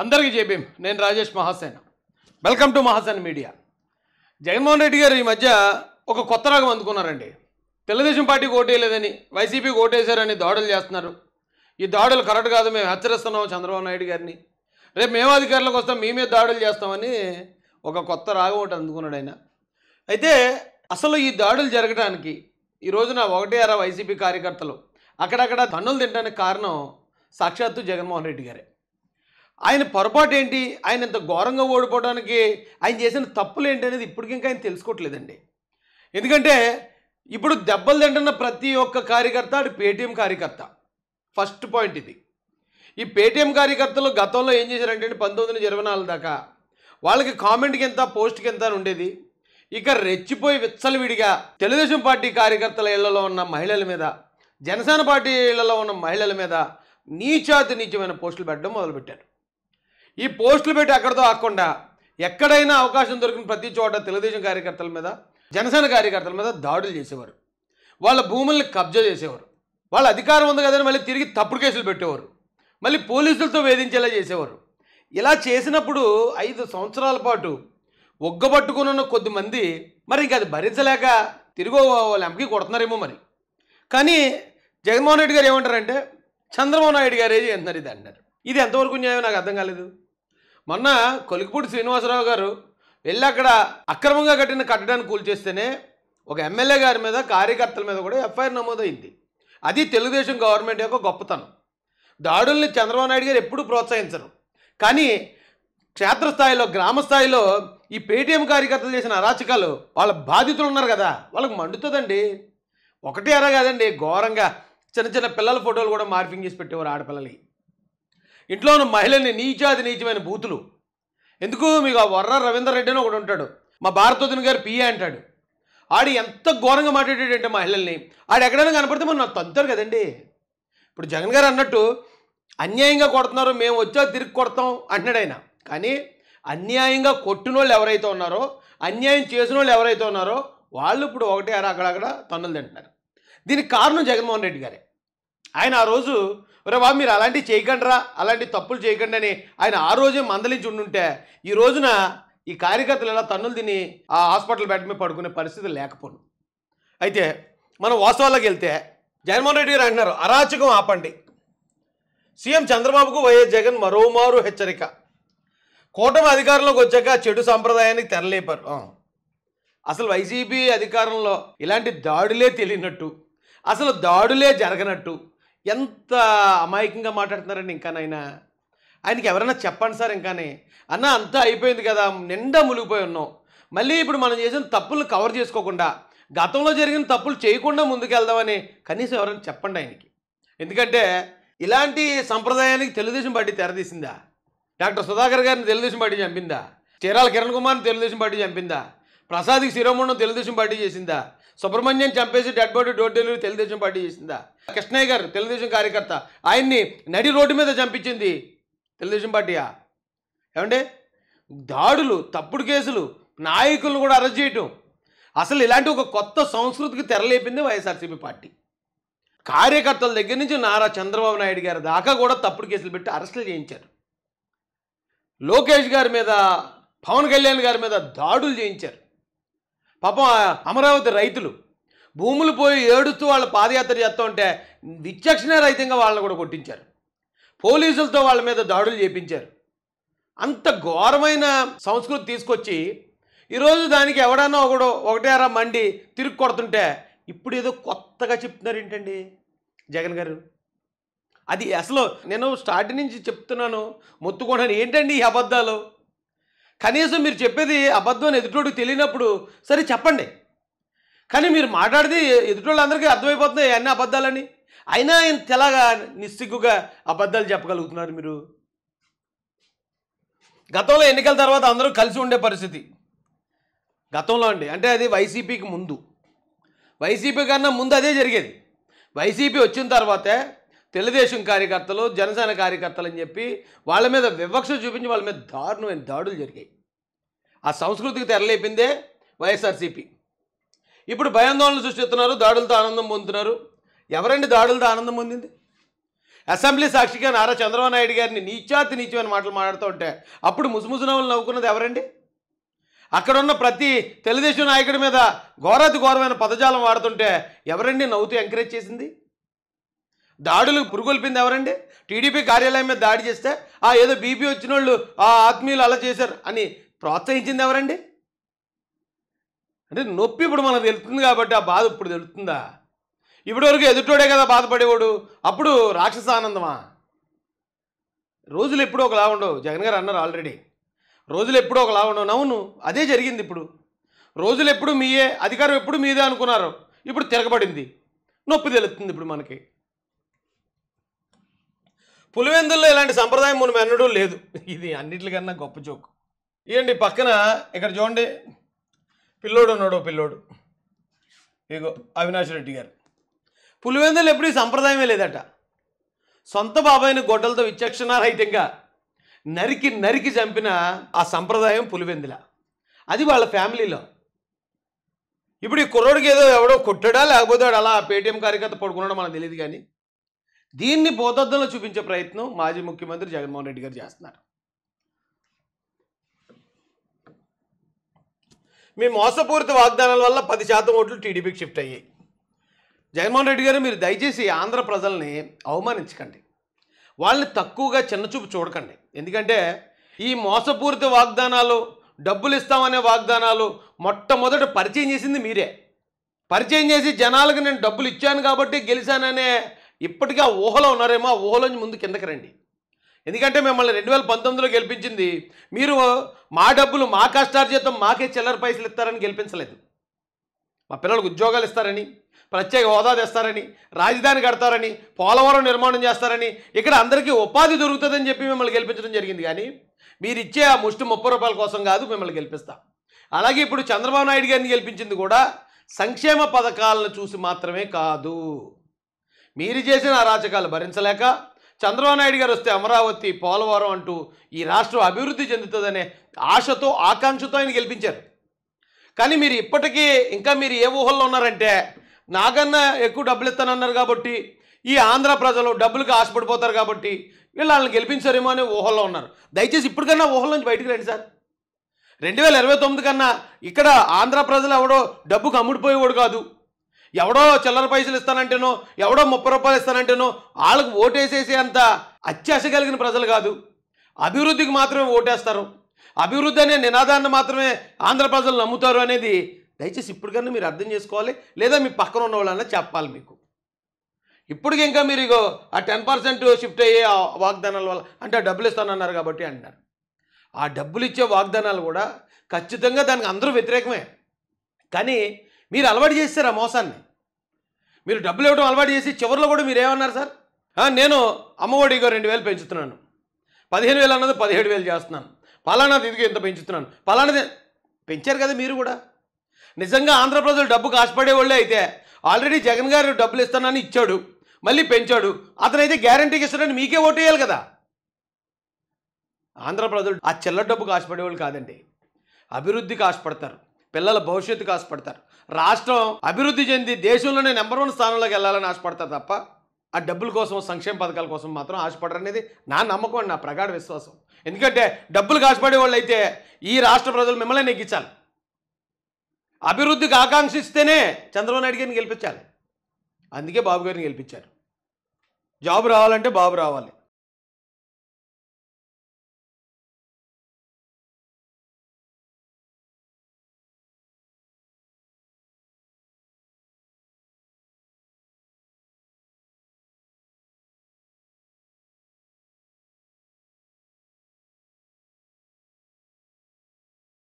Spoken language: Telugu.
అందరికీ చెప్పేం నేను Rajesh Mahasen welcome to Mahasen media Jaganmohan Reddy garu ఈ మధ్య ఒక కొత్త రాగం అందుకున్నారండి తెలుగుదేశం పార్టీకి ఓటేయలేదని వైసీపీకి ఓటేశారని దాడులు చేస్తున్నారు ఈ దాడులు కరెక్ట్ కాదు మేము హెచ్చరిస్తున్నాం చంద్రబాబు నాయుడు గారిని రేపు మేము అధికారంలోకి వస్తాం మేమే దాడులు చేస్తామని ఒక కొత్త రాగం ఒకటి అందుకున్నాడు ఆయన అయితే అసలు ఈ దాడులు జరగడానికి ఈ రోజున ఒకటే అర వైసీపీ కార్యకర్తలు అక్కడక్కడ తన్నులు తినడానికి కారణం సాక్షాత్తు జగన్మోహన్ రెడ్డి గారే ఆయన పొరపాటు ఏంటి ఆయన ఇంత ఘోరంగా ఓడిపోవడానికి ఆయన చేసిన తప్పులు ఏంటి అనేది ఇప్పటికింకా ఆయన తెలుసుకోవట్లేదండి ఎందుకంటే ఇప్పుడు దెబ్బలు తింటున్న ప్రతి ఒక్క కార్యకర్త అది పేటీఎం కార్యకర్త ఫస్ట్ పాయింట్ ఇది ఈ పేటీఎం కార్యకర్తలు గతంలో ఏం చేశారంటే పంతొమ్మిది వందల ఇరవై నాలుగు దాకా వాళ్ళకి కామెంట్కి ఎంత పోస్ట్కి ఎంత అని ఉండేది ఇక రెచ్చిపోయి విచ్చలవిడిగా తెలుగుదేశం పార్టీ కార్యకర్తల ఇళ్లలో ఉన్న మహిళల మీద జనసేన పార్టీ ఇళ్లలో ఉన్న మహిళల మీద నీచాతి నీచమైన పోస్టులు పెట్టడం మొదలుపెట్టారు ఈ పోస్టులు పెట్టి అక్కడితో ఆకుండా ఎక్కడైనా అవకాశం దొరికిన ప్రతి చోట తెలుగుదేశం కార్యకర్తల మీద జనసేన కార్యకర్తల మీద దాడులు చేసేవారు వాళ్ళ భూముల్ని కబ్జా చేసేవారు వాళ్ళ అధికారం ఉంది కదని మళ్ళీ తిరిగి తప్పుడు కేసులు పెట్టేవారు మళ్ళీ పోలీసులతో వేధించేలా చేసేవారు ఇలా చేసినప్పుడు ఐదు సంవత్సరాల పాటు ఒగ్గబట్టుకున్న కొద్దిమంది మరి ఇంకా అది భరించలేక తిరిగో వాళ్ళు ఎంపీ కొడుతున్నారేమో మరి కానీ జగన్మోహన్ రెడ్డి గారు ఏమంటారంటే చంద్రబాబు నాయుడు గారే చేస్తున్నారు ఇది అంటారు ఇది ఎంతవరకు న్యాయం నాకు అర్థం కాలేదు మొన్న కొలికిపూడి శ్రీనివాసరావు గారు వెళ్ళి అక్కడ అక్రమంగా కట్టిన కట్టడాన్ని కూల్చేస్తేనే ఒక ఎమ్మెల్యే గారి మీద కార్యకర్తల మీద కూడా ఎఫ్ఐఆర్ నమోదైంది అది తెలుగుదేశం గవర్నమెంట్ యొక్క గొప్పతనం దాడుల్ని చంద్రబాబు నాయుడు గారు ఎప్పుడూ ప్రోత్సహించరు కానీ క్షేత్రస్థాయిలో గ్రామ స్థాయిలో ఈ పేటీఎం కార్యకర్తలు చేసిన అరాచకాలు వాళ్ళ బాధితులు ఉన్నారు కదా వాళ్ళకి మండుతుందండి ఒకటే అరా కాదండి ఘోరంగా చిన్న చిన్న పిల్లల ఫోటోలు కూడా మార్పింగ్ చేసి పెట్టేవారు ఆడపిల్లలకి ఇంట్లో ఉన్న మహిళల్ని నీచాది నీచమైన బూతులు ఎందుకు మీకు ఆ వర్ర రవీందర్ రెడ్డి అని ఒకడు ఉంటాడు మా భారతోదన్ గారు పిఏ అంటాడు ఆడు ఎంత ఘోరంగా మాట్లాడేటంటే మహిళల్ని ఆడు ఎక్కడైనా కనపడితే మనం నాకు తంతారు కదండి ఇప్పుడు జగన్ గారు అన్నట్టు అన్యాయంగా కొడుతున్నారు మేము వచ్చా తిరిగి కొడతాం అంటున్నాడు ఆయన కానీ అన్యాయంగా కొట్టిన వాళ్ళు ఎవరైతే ఉన్నారో అన్యాయం చేసిన వాళ్ళు ఎవరైతే ఉన్నారో వాళ్ళు ఇప్పుడు ఒకటే అక్కడక్కడ తన్నులు తింటున్నారు దీనికి కారణం జగన్మోహన్ రెడ్డి గారే ఆయన ఆ రోజు ఒరే బాబు మీరు అలాంటివి చేయకండిరా అలాంటి తప్పులు చేయకండి అని ఆయన ఆ రోజే మందలించి ఉండుంటే ఈ రోజున ఈ కార్యకర్తలు ఎలా తన్నులు తిని ఆ హాస్పిటల్ బెడ్ మీద పడుకునే పరిస్థితి లేకపోను అయితే మనం వాస్తవాలకు వెళ్తే జగన్మోహన్ రెడ్డి గారు అంటున్నారు అరాచకం ఆపండి సీఎం చంద్రబాబుకు వైఎస్ జగన్ మరోమారు హెచ్చరిక కూటమి అధికారంలోకి వచ్చాక చెడు సాంప్రదాయానికి తెరలేపారు అసలు వైసీపీ అధికారంలో ఇలాంటి దాడులే తెలియనట్టు అసలు దాడులే జరగనట్టు ఎంత అమాయకంగా మాట్లాడుతున్నారండి ఇంకా నాయన ఆయనకి ఎవరైనా చెప్పండి సార్ ఇంకానే అన్న అంతా అయిపోయింది కదా నిండా మునిగిపోయి ఉన్నాం మళ్ళీ ఇప్పుడు మనం చేసిన తప్పులు కవర్ చేసుకోకుండా గతంలో జరిగిన తప్పులు చేయకుండా ముందుకెళ్దామని కనీసం ఎవరైనా చెప్పండి ఆయనకి ఎందుకంటే ఇలాంటి సంప్రదాయానికి తెలుగుదేశం పార్టీ తెరదీసిందా డాక్టర్ సుధాకర్ గారిని తెలుగుదేశం పార్టీ చంపిందా చీరాల కిరణ్ కుమార్ని తెలుగుదేశం పార్టీ చంపిందా ప్రసాద్కి శిరోమణం తెలుగుదేశం పార్టీ చేసిందా సుబ్రహ్మణ్యం చంపేసి dead body door delivery Telugu Desam party చేసిందా కృష్ణయ్య గారు తెలుగుదేశం కార్యకర్త ఆయన్ని నడి రోడ్డు మీద చంపించింది తెలుగుదేశం పార్టీయా ఏమండే దాడులు తప్పుడు కేసులు నాయకులను కూడా అరెస్ట్ చేయటం అసలు ఇలాంటి ఒక కొత్త సంస్కృతికి తెరలేపింది వైఎస్ఆర్సీపీ పార్టీ కార్యకర్తల దగ్గర నుంచి నారా చంద్రబాబు నాయుడు గారి దాకా కూడా తప్పుడు కేసులు పెట్టి అరెస్టులు చేయించారు లోకేష్ గారి మీద పవన్ కళ్యాణ్ గారి మీద దాడులు చేయించారు పాపం అమరావతి రైతులు భూములు పోయి ఏడుస్తూ వాళ్ళు పాదయాత్ర చేస్తూ ఉంటే విచక్షణ రహితంగా వాళ్ళని కూడా కొట్టించారు పోలీసులతో వాళ్ళ మీద దాడులు చేపించారు అంత ఘోరమైన సంస్కృతి తీసుకొచ్చి ఈరోజు దానికి ఎవడన్నా ఒకడు ఒకటేరా మండి తిరుగు కొడుతుంటే ఇప్పుడు ఏదో కొత్తగా చెప్తున్నారు ఏంటండి జగన్ గారు అది అసలు నేను స్టార్ట్ నుంచి చెప్తున్నాను మొత్తుకుంటాను ఏంటండి ఈ అబద్ధాలు కనీసం మీరు చెప్పేది అబద్ధం ఎదుటోడికి తెలియనప్పుడు సరే చెప్పండి కానీ మీరు మాట్లాడితే ఎదుటోళ్ళందరికీ అర్థమైపోతుంది అన్ని అబద్ధాలని అయినా తెలాగా నిస్సిగ్గుగా అబద్ధాలు చెప్పగలుగుతున్నారు మీరు గతంలో ఎన్నికల తర్వాత అందరూ కలిసి ఉండే పరిస్థితి గతంలో అండి అంటే అది వైసీపీకి ముందు వైసీపీ కన్నా ముందు అదే జరిగేది వైసీపీ వచ్చిన తర్వాతే తెలుగుదేశం కార్యకర్తలు జనసేన కార్యకర్తలు అని చెప్పి వాళ్ళ మీద వివక్ష చూపించి వాళ్ళ మీద దారుణమైన దాడులు జరిగాయి ఆ సంస్కృతికి తెరలేపిందే వైఎస్ఆర్సీపీ ఇప్పుడు భయాందోళన సృష్టిస్తున్నారు దాడులతో ఆనందం పొందుతున్నారు ఎవరండి దాడులతో ఆనందం పొందింది అసెంబ్లీ సాక్షిగా నారా చంద్రబాబు నాయుడు గారిని నీచాతి నీచమైన మాటలు మాట్లాడుతూ ఉంటే అప్పుడు ముసుముసునవులు నవ్వుకున్నది ఎవరండి అక్కడున్న ప్రతి తెలుగుదేశం నాయకుడి మీద ఘోరాతి ఘోరమైన పదజాలం వాడుతుంటే ఎవరండి నవ్వుతూ ఎంకరేజ్ చేసింది దాడులు పురుగొల్పింది ఎవరండి టీడీపీ కార్యాలయం మీద దాడి చేస్తే ఆ ఏదో బీపీ వచ్చిన వాళ్ళు ఆ ఆత్మీయులు అలా చేశారు అని ప్రోత్సహించింది ఎవరండి అంటే నొప్పి ఇప్పుడు మనకు తెలుస్తుంది కాబట్టి ఆ బాధ ఇప్పుడు తెలుస్తుందా ఇప్పటివరకు ఎదుటోడే కదా బాధపడేవాడు అప్పుడు రాక్షస ఆనందమా రోజులు ఎప్పుడు ఒకలా ఉండవు జగన్ గారు అన్నారు ఆల్రెడీ రోజులు ఎప్పుడో ఒకలా ఉండవు అవును అదే జరిగింది ఇప్పుడు రోజులు ఎప్పుడు మీయే అధికారం ఎప్పుడు మీదే అనుకున్నారు ఇప్పుడు తిరగబడింది నొప్పి తెలుస్తుంది ఇప్పుడు మనకి పులివెందుల్లో ఇలాంటి సంప్రదాయం మనం ఎన్నడూ లేదు ఇది అన్నిటికన్నా గొప్ప జోక్ ఇవ్వండి పక్కన ఇక్కడ చూడండి పిల్లోడు ఉన్నాడు పిల్లోడు ఇగో అవినాష్ రెడ్డి గారు పులివెందులు ఎప్పుడు సంప్రదాయమే లేదట సొంత బాబాయిని గొడ్డలతో విచక్షణారహితంగా నరికి నరికి చంపిన ఆ సంప్రదాయం పులివెందుల అది వాళ్ళ ఫ్యామిలీలో ఇప్పుడు ఈ కుర్రోడికి ఏదో ఎవడో కొట్టడా లేకపోతే అలా పేటీఎం కార్యకర్త పడుకున్నాడో మనకు తెలియదు కానీ దీన్ని బోధద్దంలో చూపించే ప్రయత్నం మాజీ ముఖ్యమంత్రి జగన్మోహన్ రెడ్డి గారు చేస్తున్నారు మీ మోసపూరిత వాగ్దానాల వల్ల పది శాతం ఓట్లు టీడీపీకి షిఫ్ట్ అయ్యాయి జగన్మోహన్ రెడ్డి గారు మీరు దయచేసి ఆంధ్ర ప్రజల్ని అవమానించకండి వాళ్ళని తక్కువగా చిన్నచూపు చూడకండి ఎందుకంటే ఈ మోసపూరిత వాగ్దానాలు డబ్బులు ఇస్తామనే వాగ్దానాలు మొట్టమొదట పరిచయం చేసింది మీరే పరిచయం చేసి జనాలకు నేను డబ్బులు ఇచ్చాను కాబట్టి గెలిచాననే ఇప్పటికీ ఆ ఊహలో ఉన్నారేమో ఆ ఊహలోంచి ముందు కిందకి రండి ఎందుకంటే మిమ్మల్ని రెండు వేల పంతొమ్మిదిలో గెలిపించింది మీరు మా డబ్బులు మా కష్టార్జితం మాకే చిల్లర పైసలు ఇస్తారని గెలిపించలేదు మా పిల్లలకు ఉద్యోగాలు ఇస్తారని ప్రత్యేక హోదా తెస్తారని రాజధాని కడతారని పోలవరం నిర్మాణం చేస్తారని ఇక్కడ అందరికీ ఉపాధి దొరుకుతుందని చెప్పి మిమ్మల్ని గెలిపించడం జరిగింది కానీ మీరు ఇచ్చే ఆ ముష్టి ముప్పై రూపాయల కోసం కాదు మిమ్మల్ని గెలిపిస్తాం అలాగే ఇప్పుడు చంద్రబాబు నాయుడు గారిని గెలిపించింది కూడా సంక్షేమ పథకాలను చూసి మాత్రమే కాదు మీరు చేసిన అరాచకాలు భరించలేక చంద్రబాబు నాయుడు గారు వస్తే అమరావతి పోలవరం అంటూ ఈ రాష్ట్రం అభివృద్ధి చెందుతుందనే ఆశతో ఆకాంక్షతో ఆయన గెలిపించారు కానీ మీరు ఇప్పటికీ ఇంకా మీరు ఏ ఊహల్లో ఉన్నారంటే నాకన్నా ఎక్కువ డబ్బులు ఇస్తానన్నారు కాబట్టి ఈ ఆంధ్ర ప్రజలు డబ్బులకు ఆశపడిపోతారు కాబట్టి వీళ్ళు వాళ్ళని గెలిపించారేమో అనే ఊహల్లో ఉన్నారు దయచేసి ఇప్పటికన్నా ఊహల నుంచి బయటకు రండి సార్ రెండు వేల ఇరవై తొమ్మిది కన్నా ఇక్కడ ఆంధ్ర ప్రజలు ఎవడో డబ్బుకు అమ్ముడిపోయేవాడు కాదు ఎవడో చిల్లర పైసలు ఇస్తానంటేనో ఎవడో ముప్పై రూపాయలు ఇస్తానంటేనో వాళ్ళకు ఓటేసేసే అంత అత్యాశ కలిగిన ప్రజలు కాదు అభివృద్ధికి మాత్రమే ఓటేస్తారు అభివృద్ధి అనే నినాదాన్ని మాత్రమే ఆంధ్ర ప్రజలు నమ్ముతారు అనేది దయచేసి ఇప్పటికన్నా మీరు అర్థం చేసుకోవాలి లేదా మీ పక్కన ఉన్న వాళ్ళన్నా చెప్పాలి మీకు ఇప్పటికి ఇంకా మీరు ఇగో ఆ టెన్ పర్సెంట్ షిఫ్ట్ అయ్యే వాగ్దానాల వల్ల అంటే డబ్బులు ఇస్తానన్నారు కాబట్టి అంటారు ఆ డబ్బులు ఇచ్చే వాగ్దానాలు కూడా ఖచ్చితంగా దానికి అందరూ వ్యతిరేకమే కానీ మీరు అలవాటు చేస్తారు ఆ మోసాన్ని మీరు డబ్బులు ఇవ్వడం అలవాటు చేసి చివరిలో కూడా మీరు ఏమన్నారు సార్ నేను అమ్మఒడిగా రెండు వేలు పెంచుతున్నాను పదిహేను వేలు అన్నది పదిహేడు వేలు చేస్తున్నాను పలానా ఇదిగో ఇంత పెంచుతున్నాను పలానాది పెంచారు కదా మీరు కూడా నిజంగా ఆంధ్రప్రదేశ్ డబ్బు కాశపడే వాళ్ళే అయితే ఆల్రెడీ జగన్ గారు డబ్బులు ఇస్తానని ఇచ్చాడు మళ్ళీ పెంచాడు అతనైతే గ్యారంటీకి ఇస్తాడని మీకే ఓటు వేయాలి కదా ఆంధ్రప్రదేశ్ ఆ చెల్ల డబ్బు కాశపడేవాళ్ళు కాదండి అభివృద్ధికి కాశపడతారు పిల్లల భవిష్యత్తుకు కాశపడతారు రాష్ట్రం అభివృద్ధి చెంది దేశంలోనే నెంబర్ వన్ స్థానంలోకి వెళ్ళాలని ఆశపడతారు తప్ప ఆ డబ్బుల కోసం సంక్షేమ పథకాల కోసం మాత్రం ఆశపడరు అనేది నా నమ్మకం అండి నా ప్రగాఢ విశ్వాసం ఎందుకంటే డబ్బులకు ఆశపడే వాళ్ళు అయితే ఈ రాష్ట్ర ప్రజలు మిమ్మల్ని నెగ్గించాలి అభివృద్ధికి ఆకాంక్షిస్తేనే చంద్రబాబు నాయుడు గారిని గెలిపించాలి అందుకే బాబు గారిని గెలిపించారు జాబ్ రావాలంటే బాబు రావాలి